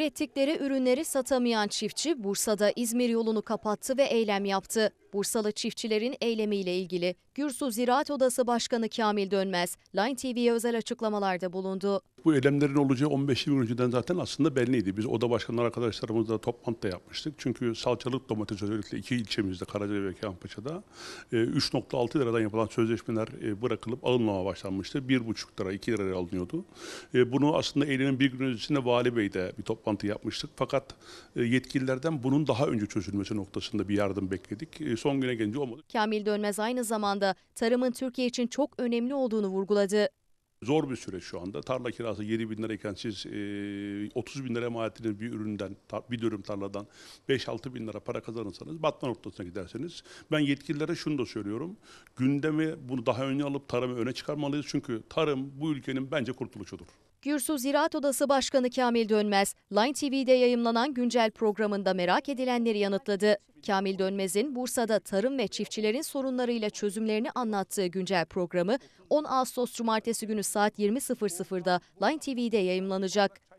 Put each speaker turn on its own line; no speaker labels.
Ürettikleri ürünleri satamayan çiftçi Bursa'da İzmir yolunu kapattı ve eylem yaptı. Bursalı çiftçilerin eylemiyle ilgili Gürsu Ziraat Odası Başkanı Kamil Dönmez, Line TV'ye özel açıklamalarda bulundu.
Bu eylemlerin olacağı 15-20 önceden zaten aslında belliydi. Biz oda başkanlar arkadaşlarımızla toplantı da yapmıştık. Çünkü salçalık domates özellikle iki ilçemizde Karaca ve Kampaça'da 3.6 e, liradan yapılan sözleşmeler e, bırakılıp alınmama başlanmıştı. 1.5 lira 2 liraya alınıyordu. E, bunu aslında eylemin bir gün öncesinde Vali Bey'de bir toplantı yapmıştık. Fakat yetkililerden bunun daha önce çözülmesi noktasında bir yardım bekledik. Son güne gelince olmadı.
Kamil Dönmez aynı zamanda tarımın Türkiye için çok önemli olduğunu vurguladı.
Zor bir süreç şu anda. Tarla kirası 7 bin lirayken siz e, 30 bin lira maliyetinin bir üründen, bir dönüm tarladan 5-6 bin lira para kazanırsanız batma noktasına giderseniz. Ben yetkililere şunu da söylüyorum. Gündemi bunu daha öne alıp tarımı öne çıkarmalıyız. Çünkü tarım bu ülkenin bence kurtuluşudur.
Gürsü Ziraat Odası Başkanı Kamil Dönmez, Line TV'de yayımlanan güncel programında merak edilenleri yanıtladı. Kamil Dönmez'in Bursa'da tarım ve çiftçilerin sorunlarıyla çözümlerini anlattığı güncel programı 10 Ağustos Cumartesi günü saat 20.00'da Line TV'de yayınlanacak.